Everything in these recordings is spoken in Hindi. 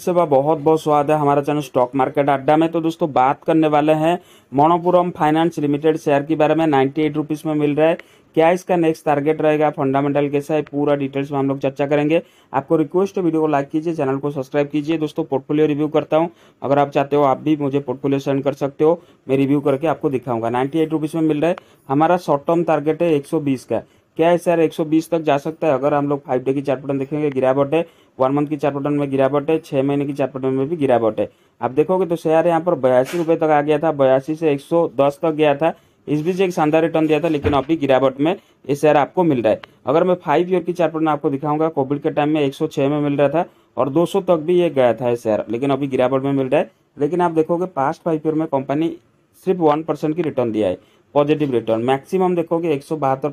से बहुत बहुत स्वागत है हमारा चैनल स्टॉक मार्केट अड्डा में तो दोस्तों बात करने वाले हैं मोनोपुरम फाइनेंस लिमिटेड शेयर के बारे में नाइन्टी एट रुपीज़ में मिल रहा है क्या इसका नेक्स्ट टारगेट रहेगा फंडामेंटल कैसा है पूरा डिटेल्स में हम लोग चर्चा करेंगे आपको रिक्वेस्ट है वीडियो को लाइक कीजिए चैनल को सब्सक्राइब कीजिए दोस्तों पोर्टफोलियो रिव्यू करता हूँ अगर आप चाहते हो आप भी मुझे पोर्टफोलियो सेंड कर सकते हो मैं रिव्यू करके आपको दिखाऊंगा नाइन्टी में मिल रहा है हमारा शॉर्ट टर्म टारगेट है एक का क्या है सर 120 तक जा सकता है अगर हम लोग फाइव डे की चार पटन देखेंगे गिरावट है वन मंथ की चार पटन में गिरावट है छः महीने की चार पटन में भी गिरावट है आप देखोगे तो शेयर यहाँ पर बयासी रुपये तक आ गया था बयासी से 110 तक गया था इस बीच एक शानदार रिटर्न दिया था लेकिन अभी गिरावट में ये शेयर आपको मिल रहा है अगर मैं फाइव ईयर की चार पटन आपको दिखाऊंगा कोविड के टाइम में एक में मिल रहा था और दो तक भी ये गया था शेयर लेकिन अभी गिरावट में मिल रहा है लेकिन आप देखोगे पास्ट फाइव ईयर में कंपनी सिर्फ वन परसेंट की रिटर्न दिया है पॉजिटिव रिटर्न मैक्सिमम देखोगे एक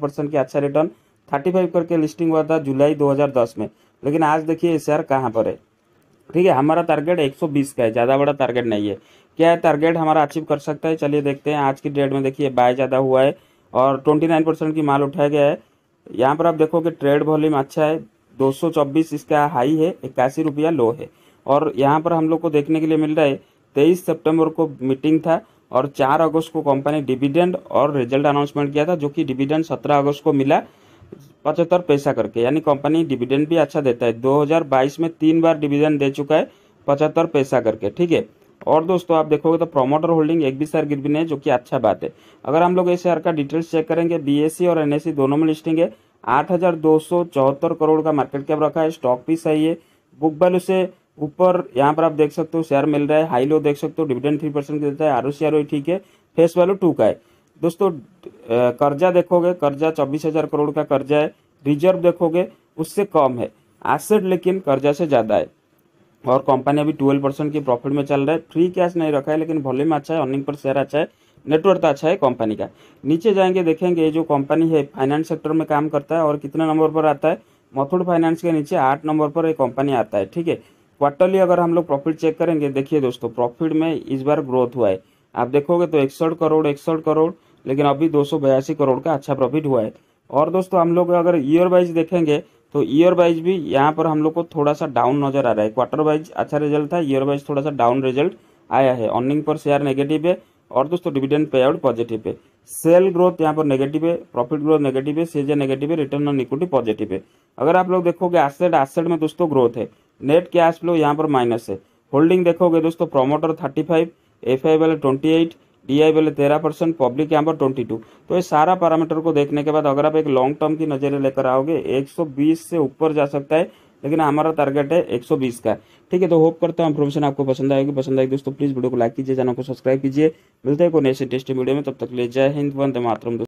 परसेंट के अच्छा रिटर्न 35 करके लिस्टिंग हुआ था जुलाई 2010 में लेकिन आज देखिए ये आर कहाँ पर है ठीक है हमारा टारगेट 120 का है ज़्यादा बड़ा टारगेट नहीं है क्या टारगेट हमारा अचीव कर सकता है चलिए देखते हैं आज की डेट में देखिए बाय ज़्यादा हुआ है और नाइन परसेंट की माल उठाया गया है यहाँ पर आप देखो कि ट्रेड वॉल्यूम अच्छा है चौबीस इसका हाई है इक्यासी रुपया लो है और यहाँ पर हम लोग को देखने के लिए मिल रहा है तेईस सेप्टेम्बर को मीटिंग था और 4 अगस्त को कंपनी डिविडेंड और रिजल्ट अनाउंसमेंट किया था जो कि डिविडेंड 17 अगस्त को मिला पचहत्तर पैसा करके यानी कंपनी डिविडेंड भी अच्छा देता है 2022 में तीन बार डिविडेंड दे चुका है पचहत्तर पैसा करके ठीक है और दोस्तों आप देखोगे तो प्रोमोटर होल्डिंग एक भी शेयर गिरवी नहीं है जो कि अच्छा बात है अगर हम लोग इस शेयर का डिटेल्स चेक करेंगे बी e और एन e दोनों में लिस्टिंग है आठ हजार दो सौ चौहत्तर करोड़ का मार्केट कैप रखा है स्टॉक भी सही है बुक वैल्यू से ऊपर यहाँ पर आप देख सकते हो शेयर मिल रहा है हाई लो देख सकते हो डिविडेंड थ्री परसेंट का देता है R O C R O ठीक है फेस वैल्यू टू का है दोस्तों कर्जा देखोगे कर्जा चौबीस हजार करोड़ का कर्जा है रिजर्व देखोगे उससे कम है एसेट लेकिन कर्जा से ज़्यादा है और कंपनी अभी ट्वेल्व परसेंट की प्रॉफिट में चल रहा है फ्री कैश नहीं रखा है लेकिन वॉल्यूम अच्छा है अर्निंग पर शेयर अच्छा है नेटवर्क अच्छा है कंपनी का नीचे जाएंगे देखेंगे जो कंपनी है फाइनेंस सेक्टर में काम करता है और कितने नंबर पर आता है मथुर फाइनेंस के नीचे आठ नंबर पर ये कंपनी आता है ठीक है क्वार्टरली अगर हम लोग प्रॉफिट चेक करेंगे देखिए दोस्तों प्रॉफिट में इस बार ग्रोथ हुआ है आप देखोगे तो इकसठ करोड़ इकसठ करोड़ लेकिन अभी दो करोड़ का अच्छा प्रॉफिट हुआ है और दोस्तों हम लोग अगर ईयर वाइज देखेंगे तो ईयर वाइज भी यहाँ पर हम लोग को थोड़ा सा डाउन नजर आ रहा है क्वार्टर वाइज अच्छा रिजल्ट था ईयर वाइज थोड़ा सा डाउन रिजल्ट आया है अर्निंग पर शेयर नेगेटिव है और दोस्तों डिविडेंड पे आउट पॉजिटिव है सेल ग्रोथ यहाँ पर नेगेटिव है प्रॉफिट ग्रोथ नेगेटिव है सीजे नेगेटिव है रिटर्न ऑन इक्विटी पॉजिटिव है अगर आप लोग देखोगे एसेड एसेड में दोस्तों ग्रोथ है नेट कैश फ्लो यहाँ पर माइनस है होल्डिंग देखोगे दोस्तों promoter thirty five F I वाले ट्वेंटी एट डी आई वाले तेरह परसेंट पब्लिक यहाँ पर ट्वेंटी टू तो ये सारा पैरामीटर को देखने के बाद अगर आप एक लॉन्ग टर्म की नज़र लेकर आओगे एक सौ बीस से ऊपर जा सकता है लेकिन हमारा टारगेट है 120 का ठीक है तो होप करता हूँ इन्फॉर्मेशन आपको पसंद आएगी पसंद आएगी दोस्तों प्लीज़ वीडियो को लाइक कीजिए चैनल को सब्सक्राइब कीजिए मिलते हैं कोई नेक्स्ट टेस्टी वीडियो में तब तक ले जय हिंद वंदे मातरम